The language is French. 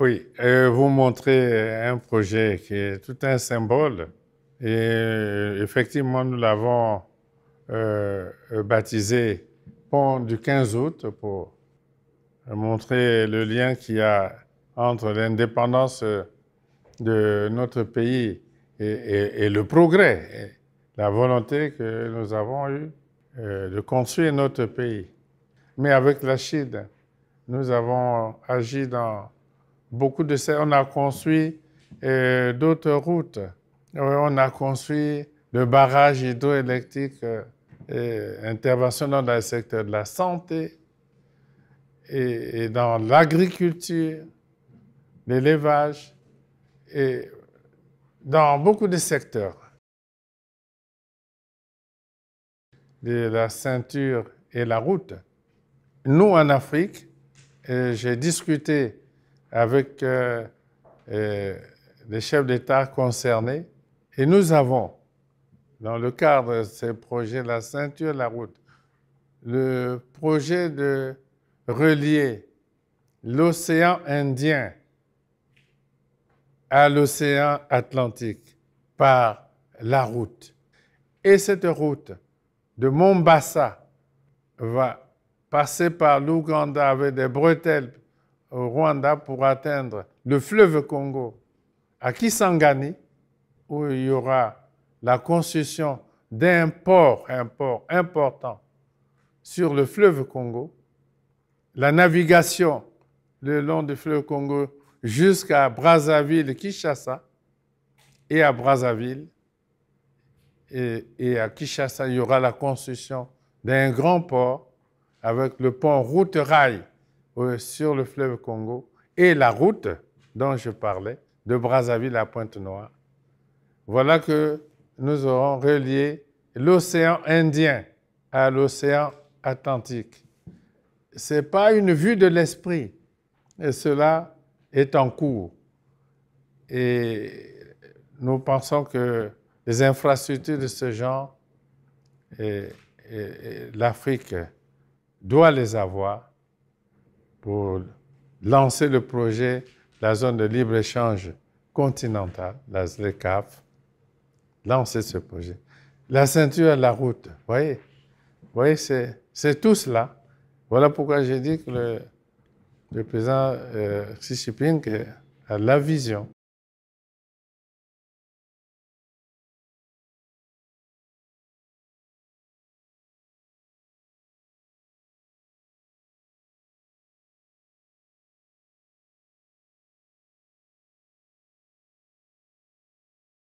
Oui, vous montrez euh, un projet qui est tout un symbole. Et euh, effectivement, nous l'avons euh, baptisé Pont du 15 août pour montrer le lien qu'il y a entre l'indépendance de notre pays et, le progrès, la volonté que nous avons eue de construire notre pays. Mais avec la Chine, nous avons agi dans beaucoup de on a construit euh, d'autres routes, euh, on a construit le barrage hydroélectrique euh, interventionnel dans le secteur de la santé et dans l'agriculture, l'élevage et dans beaucoup de secteurs. De la ceinture et la route. Nous, en Afrique, euh, j'ai discuté avec euh, euh, les chefs d'État concernés. Et nous avons, dans le cadre de ces projets, la ceinture la route, le projet de relier l'océan Indien à l'océan Atlantique par la route. Et cette route de Mombasa va passer par l'Ouganda avec des bretelles au Rwanda pour atteindre le fleuve Congo à Kisangani, où il y aura la construction d'un port, un port important sur le fleuve Congo, la navigation le long du fleuve Congo jusqu'à Brazzaville, Kinshasa, et à Brazzaville, et, et, à Kinshasa, il y aura la construction d'un grand port avec le pont route rail euh, sur le fleuve Congo et la route dont je parlais, de Brazzaville à Pointe-Noire. Voilà que nous aurons relié l'océan Indien à l'océan Atlantique. Ce n'est pas une vue de l'esprit, et cela est en cours. Et nous pensons que les infrastructures de ce genre, et l'Afrique doit les avoir pour lancer le projet la zone de libre-échange continentale, la ZLECAF, lancer ce projet. La ceinture à la route, voyez, voyez c'est tout cela. Voilà pourquoi j'ai dit que le, président euh, Xi Jinping a la vision